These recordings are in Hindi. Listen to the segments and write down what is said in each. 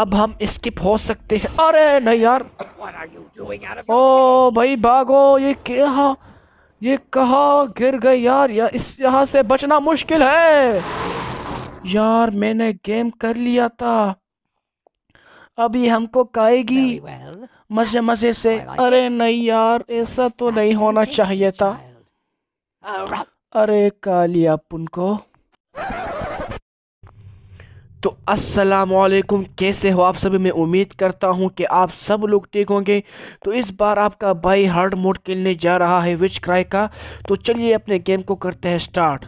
अब हम स्किप हो सकते हैं अरे नहीं यार ओ भाई भागो ये क्या ये कहा गिर गए यार या इस यहाँ से बचना मुश्किल है यार मैंने गेम कर लिया था अभी हमको काएगी मज़े मज़े से अरे नहीं यार ऐसा तो नहीं होना चाहिए था अरे कालिया पुन को तो असलकुम कैसे हो आप सभी मैं उम्मीद करता हूँ कि आप सब लोग ठीक होंगे तो इस बार आपका भाई हार्ड मोड खेलने जा रहा है विच क्राई का तो चलिए अपने गेम को करते हैं स्टार्ट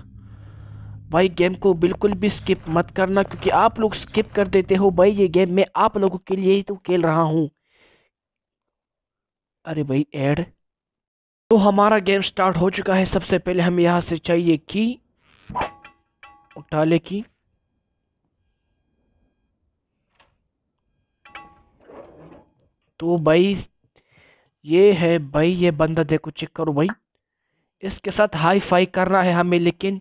भाई गेम को बिल्कुल भी स्किप मत करना क्योंकि आप लोग स्किप कर देते हो भाई ये गेम मैं आप लोगों के लिए ही तो खेल रहा हूँ अरे भाई एड तो हमारा गेम स्टार्ट हो चुका है सबसे पहले हम यहाँ से चाहिए की उठा ले की तो भाई ये है भाई ये बंदा देखो चेक करो भाई इसके साथ हाई फाई करना है हमें लेकिन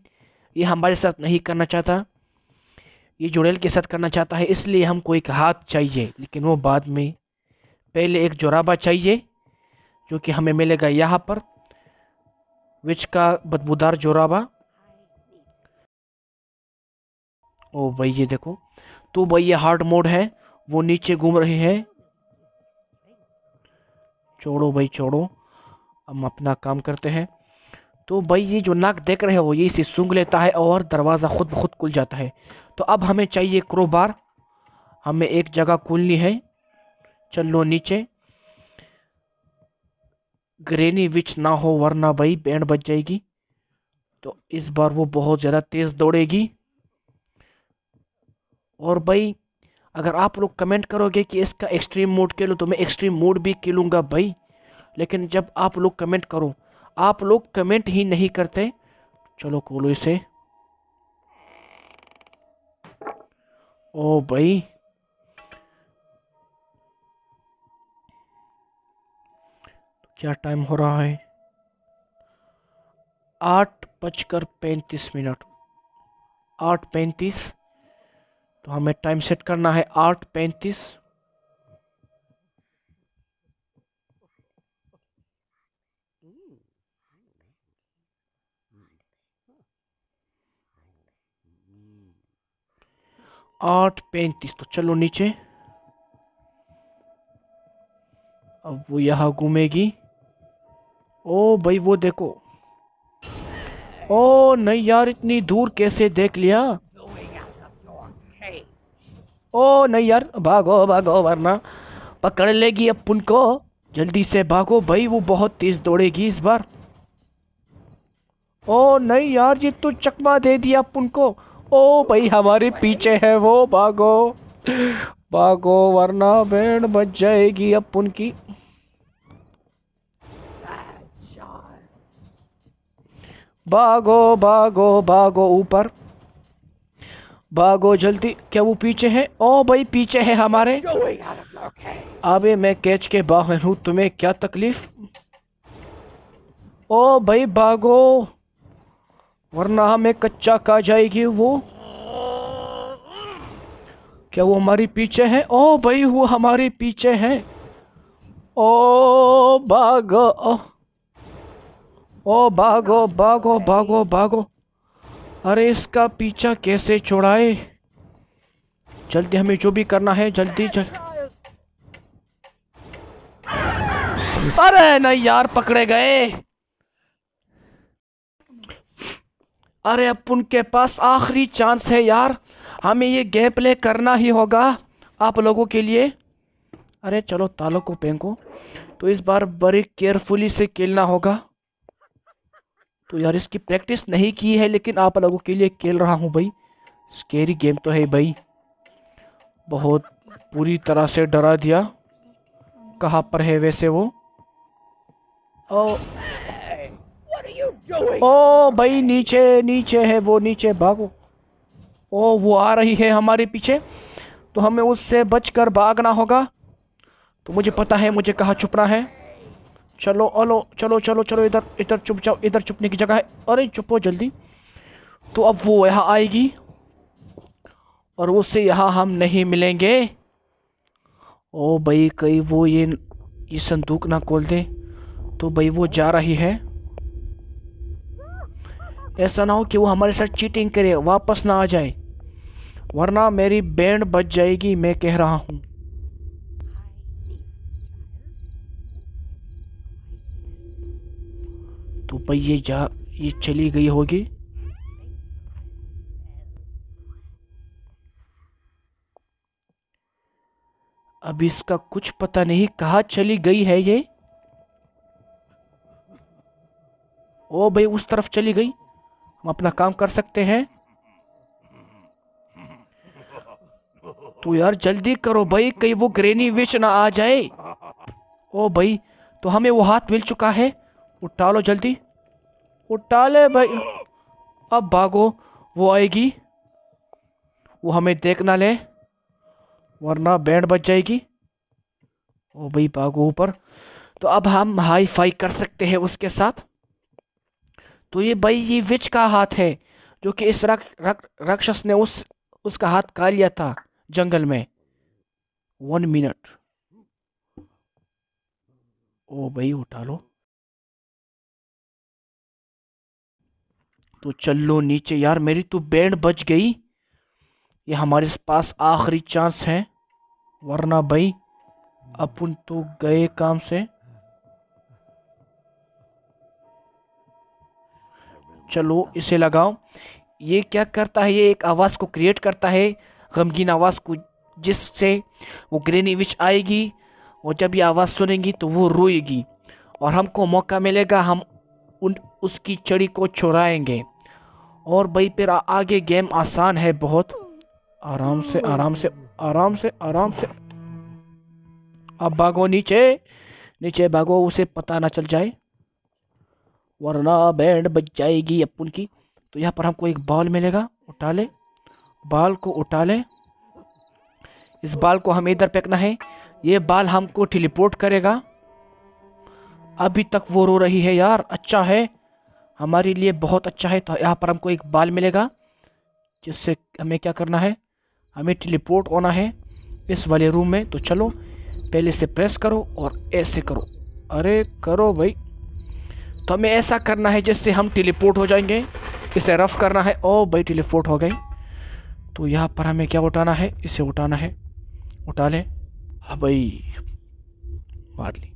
ये हमारे साथ नहीं करना चाहता ये जुड़ेल के साथ करना चाहता है इसलिए हमको एक हाथ चाहिए लेकिन वो बाद में पहले एक जुराबा चाहिए जो कि हमें मिलेगा यहाँ पर विच का बदबूदार जुराबा ओ भाई ये देखो तो भाई ये हार्ड मोड है वो नीचे घूम रहे हैं छोड़ो भाई छोड़ो हम अपना काम करते हैं तो भाई ये जो नाक देख रहे हो ये इसे सूंघ लेता है और दरवाज़ा खुद ब खुद खुल जाता है तो अब हमें चाहिए क्रोबार हमें एक जगह खुलनी है चलो नीचे ग्रेनी विच ना हो वरना भाई बैंड बच जाएगी तो इस बार वो बहुत ज़्यादा तेज़ दौड़ेगी और भाई अगर आप लोग कमेंट करोगे कि इसका एक्सट्रीम मोड खेलो तो मैं एक्सट्रीम मोड भी खेलूँगा भाई लेकिन जब आप लोग कमेंट करो आप लोग कमेंट ही नहीं करते चलो खोलो इसे ओ भाई क्या टाइम हो रहा है आठ बजकर पैंतीस मिनट आठ पैंतीस तो हमें टाइम सेट करना है आठ पैंतीस आठ पैंतीस तो चलो नीचे अब वो यहाँ घूमेगी ओ भाई वो देखो ओ नहीं यार इतनी दूर कैसे देख लिया ओ नहीं यार भागो भागो वरना पकड़ लेगी अपन को जल्दी से भागो भाई वो बहुत तेज़ दौड़ेगी इस बार ओ नहीं यार ये तो चकमा दे दिया अपन को ओ भाई हमारे पीछे है वो भागो भागो वरना बैंड बच जाएगी अपन की भागो भागो भागो ऊपर भागो जल्दी क्या वो पीछे है ओ भाई पीछे है हमारे अबे मैं कैच के बाहर हूँ तुम्हें क्या तकलीफ ओ भाई भागो वरना हमें कच्चा खा जाएगी वो क्या वो हमारी पीछे है ओ भाई वो हमारे पीछे है ओ भागो ओ, ओ भागो भागो भागो भागो अरे इसका पीछा कैसे छोड़ाए जल्दी हमें जो भी करना है जल्दी जल अरे नहीं यार पकड़े गए अरे अब उनके पास आखिरी चांस है यार हमें ये गेम प्ले करना ही होगा आप लोगों के लिए अरे चलो तालों को पेंको तो इस बार बड़ी केयरफुली से खेलना होगा तो यार इसकी प्रैक्टिस नहीं की है लेकिन आप लोगों के लिए खेल रहा हूँ भाई स्केरी गेम तो है भाई बहुत पूरी तरह से डरा दिया कहाँ पर है वैसे वो ओ ओ भाई नीचे नीचे है वो नीचे भागो ओ वो आ रही है हमारे पीछे तो हमें उससे बचकर भागना होगा तो मुझे पता है मुझे कहाँ छुपना है चलो अलो चलो चलो चलो इधर इधर चुप जाओ इधर छुपने की जगह है अरे चुपो जल्दी तो अब वो यहाँ आएगी और उससे यहाँ हम नहीं मिलेंगे ओ भाई कई वो ये ये संदूक ना खोल दे तो भाई वो जा रही है ऐसा ना हो कि वो हमारे साथ चीटिंग करे वापस ना आ जाए वरना मेरी बैंड बच जाएगी मैं कह रहा हूँ भाई ये जा ये चली गई होगी अब इसका कुछ पता नहीं कहा चली गई है ये ओ भाई उस तरफ चली गई हम अपना काम कर सकते हैं तो यार जल्दी करो भाई कहीं वो ग्रेनी विच ना आ जाए ओ भाई तो हमें वो हाथ मिल चुका है उठा लो जल्दी उठा ले भाई अब भागो वो आएगी वो हमें देख ना ले वरना बैंड बच जाएगी ओ भाई भागो ऊपर तो अब हम हाई फाई कर सकते हैं उसके साथ तो ये भाई ये विच का हाथ है जो कि इस रक, रक, राक्षस ने उस उसका हाथ खा लिया था जंगल में वन मिनट ओ भाई उठा लो तो चल लो नीचे यार मेरी तो बैंड बच गई ये हमारे पास आखिरी चांस है वरना भाई अपन तो गए काम से चलो इसे लगाओ ये क्या करता है ये एक आवाज़ को क्रिएट करता है गमगीन आवाज़ को जिससे वो ग्रेनी विच आएगी और जब ये आवाज़ सुनेगी तो वो रोएगी और हमको मौका मिलेगा हम उन उसकी चड़ी को छुराएंगे और भाई फिर आगे गेम आसान है बहुत आराम से आराम से आराम से आराम से अब भागो नीचे नीचे भागो उसे पता ना चल जाए वरना बैंड बच जाएगी अपन की तो यहाँ पर हमको एक बॉल मिलेगा उठा ले बाल को उठा ले इस बाल को हमें इधर फेंकना है ये बाल हमको टेलीपोर्ट करेगा अभी तक वो रो रही है यार अच्छा है हमारे लिए बहुत अच्छा है तो यहाँ पर हमको एक बाल मिलेगा जिससे हमें क्या करना है हमें टेलीपोर्ट होना है इस वाले रूम में तो चलो पहले से प्रेस करो और ऐसे करो अरे करो भाई तो हमें ऐसा करना है जिससे हम टेलीपोर्ट हो जाएंगे इसे रफ़ करना है ओ भाई टेलीपोर्ट हो गई तो यहाँ पर हमें क्या उठाना है इसे उठाना है उठा लें हाँ भाई मार ली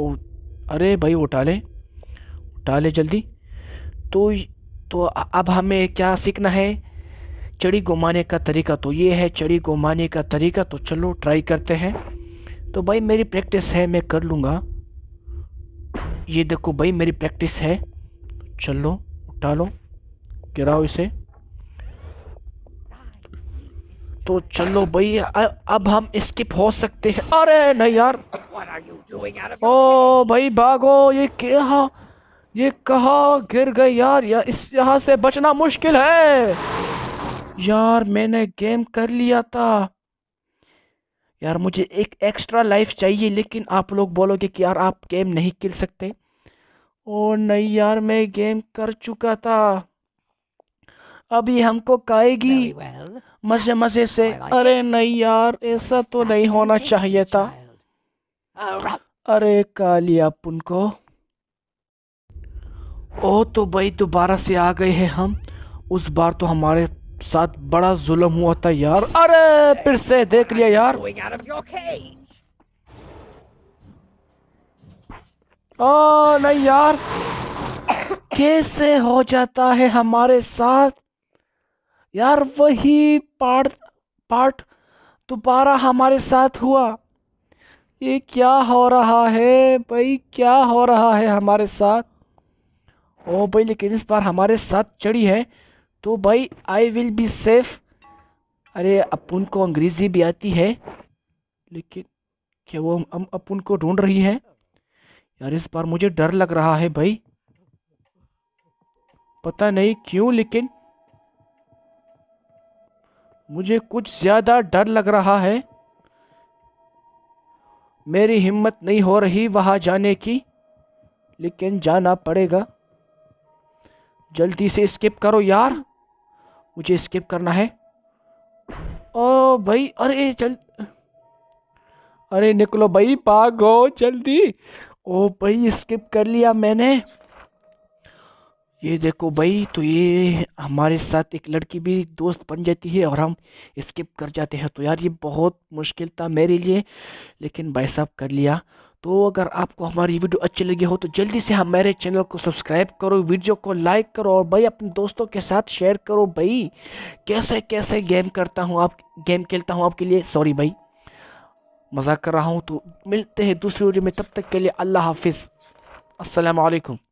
ओ अरे भाई उठा लें उठा ले जल्दी तो तो अब हमें क्या सीखना है चड़ी घुमाने का तरीका तो ये है चड़ी घुमाने का तरीका तो चलो ट्राई करते हैं तो भाई मेरी प्रैक्टिस है मैं कर लूँगा ये देखो भाई मेरी प्रैक्टिस है चलो उठा लो गिराओ इसे तो चलो भाई अब हम स्किप हो सकते हैं अरे नहीं यार ओ भाई भागो ये क्या ये कहा गिर गए यार या इस यहाँ से बचना मुश्किल है यार मैंने गेम कर लिया था यार मुझे एक एक्स्ट्रा लाइफ चाहिए लेकिन आप लोग बोलोगे कि यार आप गेम नहीं खेल सकते ओ नहीं यार मैं गेम कर चुका था अभी हमको काएगी मज़े मज़े से अरे नहीं यार ऐसा तो नहीं होना चाहिए था अरे कालिया पुन को ओ तो भाई दोबारा से आ गए हैं हम उस बार तो हमारे साथ बड़ा जुलम हुआ था यार अरे फिर से देख लिया यार ओ नहीं यार कैसे हो जाता है हमारे साथ यार वही पार्ट पार्ट दोबारा हमारे साथ हुआ ये क्या हो रहा है भाई क्या हो रहा है हमारे साथ ओ भाई लेकिन इस बार हमारे साथ चढ़ी है तो भाई आई विल बी सेफ अरे अपन को अंग्रेज़ी भी आती है लेकिन क्या वो हम अपन को ढूंढ रही है यार इस बार मुझे डर लग रहा है भाई पता नहीं क्यों लेकिन मुझे कुछ ज़्यादा डर लग रहा है मेरी हिम्मत नहीं हो रही वहाँ जाने की लेकिन जाना पड़ेगा जल्दी से स्किप करो यार मुझे स्किप करना है ओ भाई अरे चल अरे निकलो भाई भागो जल्दी ओ भाई स्किप कर लिया मैंने ये देखो भाई तो ये हमारे साथ एक लड़की भी दोस्त बन जाती है और हम स्किप कर जाते हैं तो यार ये बहुत मुश्किल था मेरे लिए लेकिन भाई साहब कर लिया तो अगर आपको हमारी वीडियो अच्छी लगी हो तो जल्दी से हमारे हाँ चैनल को सब्सक्राइब करो वीडियो को लाइक करो और भाई अपने दोस्तों के साथ शेयर करो भाई कैसे कैसे गेम करता हूँ आप गेम खेलता हूँ आपके लिए सॉरी भाई मजाक कर रहा हूँ तो मिलते हैं दूसरी वीडियो में तब तक के लिए अल्लाह हाफिज़ असलकम